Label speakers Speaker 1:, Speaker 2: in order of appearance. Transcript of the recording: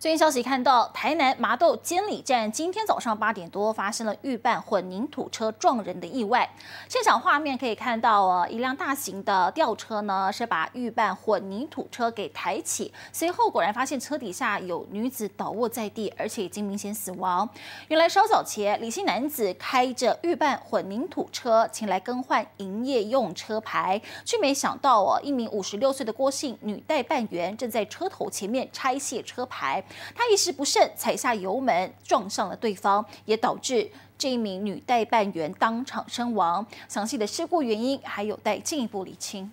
Speaker 1: 最新消息看到，台南麻豆监理站今天早上八点多发生了预拌混凝土车撞人的意外。现场画面可以看到，呃，一辆大型的吊车呢是把预拌混凝土车给抬起，随后果然发现车底下有女子倒卧在地，而且已经明显死亡。原来稍早前，李姓男子开着预拌混凝土车前来更换营业用车牌，却没想到哦，一名五十六岁的郭姓女代办员正在车头前面拆卸车牌。他一时不慎踩下油门，撞上了对方，也导致这一名女代办员当场身亡。详细的事故原因还有待进一步理清。